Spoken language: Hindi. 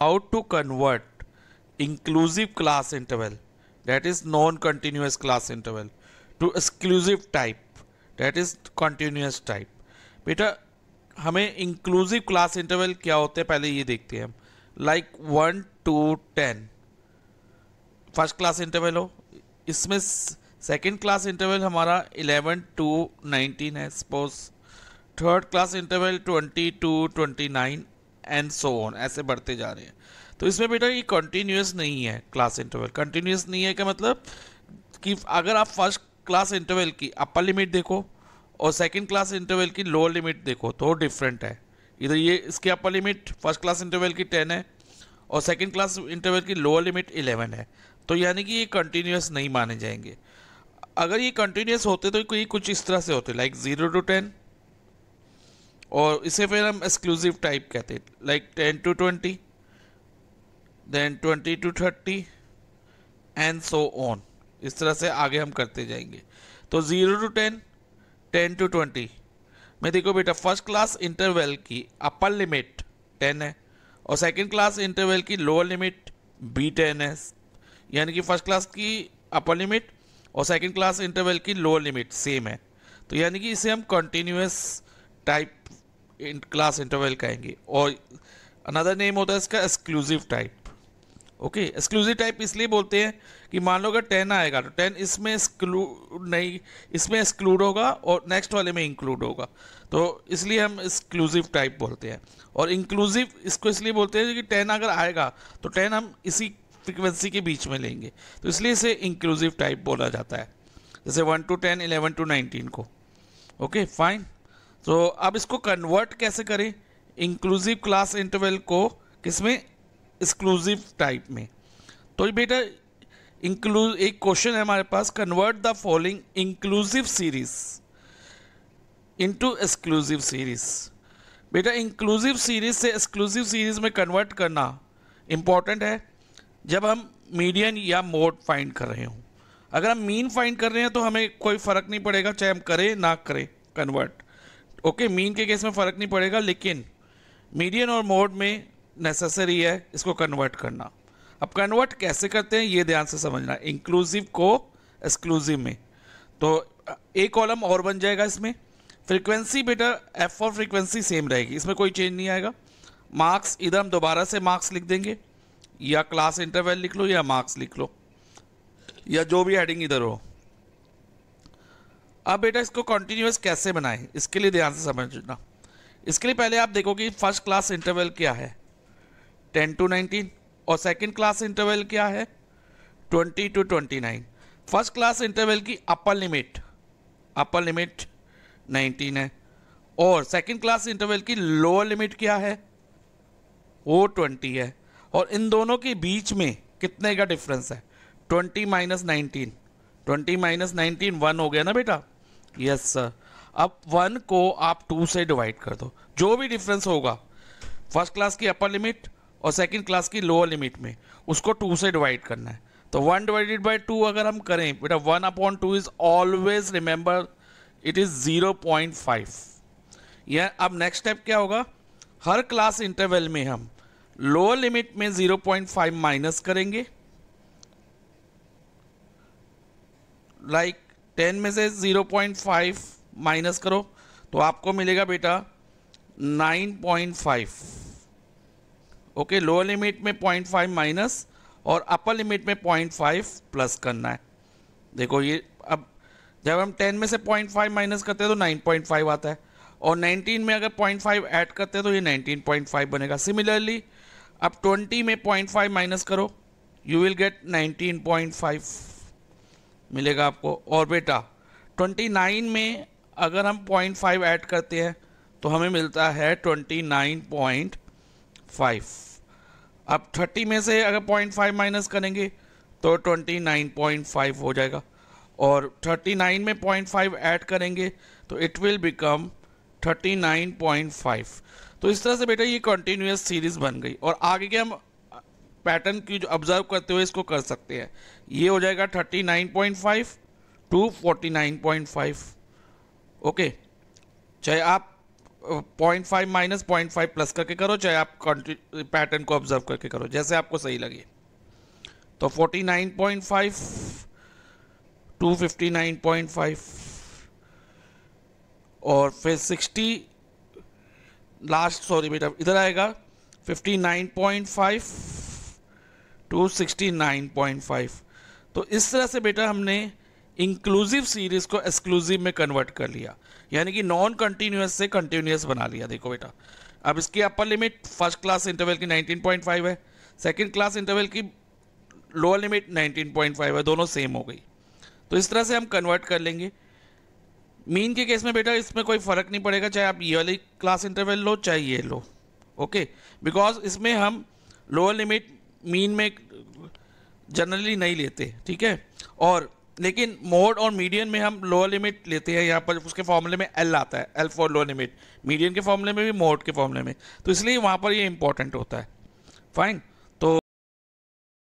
how to convert inclusive class interval that is non-continuous class interval to exclusive type that is continuous type बेटा हमें इंक्लूसिव क्लास इंटरवल क्या होते हैं पहले ये देखते हैं हम like one to ten first class interval हो इसमें सेकेंड क्लास इंटरवल हमारा इलेवन टू नाइनटीन है suppose third class interval twenty to twenty nine and so on ऐसे बढ़ते जा रहे हैं तो इसमें बेटा ये कंटिन्यूस नहीं है क्लास इंटरवल कंटिन्यूस नहीं है क्या मतलब कि अगर आप फर्स्ट क्लास इंटरवल की अपर लिमिट देखो और सेकेंड क्लास इंटरवल की लोअर लिमिट देखो तो डिफरेंट है इधर ये इसकी upper limit first class interval की टेन है और सेकेंड क्लास इंटरवल की लोअर लिमिट इलेवन है तो यानी कि ये कंटिन्यूस नहीं माने जाएंगे अगर ये कंटिन्यूस होते तो ये कुछ इस तरह से होते लाइक ज़ीरो टू टेन और इसे फिर हम एक्सक्लूसिव टाइप कहते हैं like ten to twenty then twenty to thirty and so on इस तरह से आगे हम करते जाएंगे तो zero to ten ten to twenty मैं देखो बेटा फर्स्ट क्लास इंटरवल की अपर लिमिट टेन है और सेकंड क्लास इंटरवल की लोअर लिमिट बी टेन है यानी कि फर्स्ट क्लास की अपर लिमिट और सेकंड क्लास इंटरवल की लोअर लिमिट सेम है तो यानी कि इसे हम कंटिन्यूस टाइप क्लास इंटरवल कहेंगे और अनदर नेम होता है इसका exclusive type okay exclusive type इसलिए बोलते हैं कि मान लो अगर टेन आएगा तो टेन इसमें एक्सक्लूड नहीं इसमें एक्सक्लूड होगा और नेक्स्ट वाले में इंक्लूड होगा तो इसलिए हम एक्सक्लूसिव टाइप बोलते हैं और इंक्लूसिव इसको इसलिए बोलते हैं कि टेन अगर आएगा तो टेन हम इसी फ्रिक्वेंसी के बीच में लेंगे तो इसलिए इसे इंक्लूसिव टाइप बोला जाता है जैसे one to ten eleven to nineteen को ओके फाइन तो अब इसको कन्वर्ट कैसे करें इंक्लूसिव क्लास इंटरवल को किसमें एक्सक्लूसिव टाइप में तो बेटा इंक्लूज एक क्वेश्चन है हमारे पास convert the following inclusive series into exclusive series बेटा इंक्लूसिव सीरीज से एक्सक्लूसिव सीरीज में कन्वर्ट करना इम्पॉर्टेंट है जब हम मीडियन या मोड फाइंड कर रहे हों अगर हम मीन फाइंड कर रहे हैं तो हमें कोई फ़र्क नहीं पड़ेगा चाहे हम करें ना करें कन्वर्ट ओके मीन के केस में फ़र्क नहीं पड़ेगा लेकिन मीडियन और मोड में नेसेसरी है इसको कन्वर्ट करना अब कन्वर्ट कैसे करते हैं ये ध्यान से समझना इंक्लूसिव को एक्सक्लूसिव में तो एक कॉलम और बन जाएगा इसमें फ्रीक्वेंसी बेटा एफ और फ्रीक्वेंसी सेम रहेगी इसमें कोई चेंज नहीं आएगा मार्क्स इधर हम दोबारा से मार्क्स लिख देंगे या क्लास इंटरवल लिख लो या मार्क्स लिख लो या जो भी हेडिंग इधर हो अब बेटा इसको कॉन्टीन्यूस कैसे बनाएं इसके लिए ध्यान से समझना इसके लिए पहले आप देखो कि फर्स्ट क्लास इंटरवल क्या है टेन टू नाइनटीन और सेकेंड क्लास इंटरवल क्या है twenty to twenty nine first class interval की upper limit upper limit nineteen है और सेकेंड क्लास इंटरवल की लोअर लिमिट क्या है वो ट्वेंटी है और इन दोनों के बीच में कितने का डिफरेंस है twenty minus nineteen twenty minus nineteen one हो गया ना बेटा यस सर अब वन को आप टू से डिवाइड कर दो जो भी डिफरेंस होगा फर्स्ट क्लास की अपर लिमिट और सेकंड क्लास की लोअर लिमिट में उसको टू से डिवाइड करना है तो वन डिवाइडेड बाई टू अगर हम करें बेटा one upon two is always remember it is zero point five यह अब नेक्स्ट स्टेप क्या होगा हर क्लास इंटरवल में हम लोअर लिमिट में जीरो पॉइंट फाइव माइनस करेंगे लाइक like टेन में से ज़ीरो पॉइंट फाइव माइनस करो तो आपको मिलेगा बेटा nine point five okay lower limit में पॉइंट फाइव माइनस और अपर लिमिट में पॉइंट फाइव प्लस करना है देखो ये अब जब हम टेन में से पॉइंट फाइव माइनस करते हैं तो नाइन पॉइंट फाइव आता है और नाइनटीन में अगर पॉइंट फाइव ऐड करते हैं तो ये नाइनटीन पॉइंट फाइव बनेगा सिमिलरली अब ट्वेंटी में पॉइंट फाइव माइनस करो you will get nineteen point five मिलेगा आपको और बेटा 29 में अगर हम 0.5 ऐड करते हैं तो हमें मिलता है 29.5 अब 30 में से अगर 0.5 माइनस करेंगे तो 29.5 हो जाएगा और 39 में 0.5 ऐड करेंगे तो इट विल बिकम 39.5 तो इस तरह से बेटा ये कंटिन्यूस सीरीज बन गई और आगे के हम पैटर्न की जो ऑब्जर्व करते हुए इसको कर सकते हैं ये हो जाएगा 39.5 टू 49.5 ओके चाहे आप point five minus point five plus करके करो चाहे आप पैटर्न को ऑब्जर्व करके करो जैसे आपको सही लगे तो 49.5 टू फाइव और फिर 60 लास्ट सॉरी बेटा इधर आएगा 59.5 269.5 तो इस तरह से बेटा हमने इंक्लूसिव सीरीज को एक्सक्लूसिव में कन्वर्ट कर लिया यानी कि नॉन कंटिन्यूस से कंटिन्यूस बना लिया देखो बेटा अब इसकी upper limit first class interval की 19.5 है सेकंड क्लास इंटरवल की लोअर लिमिट 19.5 है दोनों सेम हो गई तो इस तरह से हम कन्वर्ट कर लेंगे मीन के केस में बेटा इसमें कोई फ़र्क नहीं पड़ेगा चाहे आप ये वाली क्लास इंटरवल लो चाहे ये लो ओके बिकॉज इसमें हम लोअर लिमिट मीन में जनरली नहीं लेते ठीक है और लेकिन मोड और मीडियन में हम लोअर लिमिट लेते हैं यहाँ पर उसके फॉर्मूले में एल आता है L for lower limit median के फॉर्मूले में भी मोड के फॉर्मूले में तो इसलिए वहाँ पर ये इंपॉर्टेंट होता है फाइन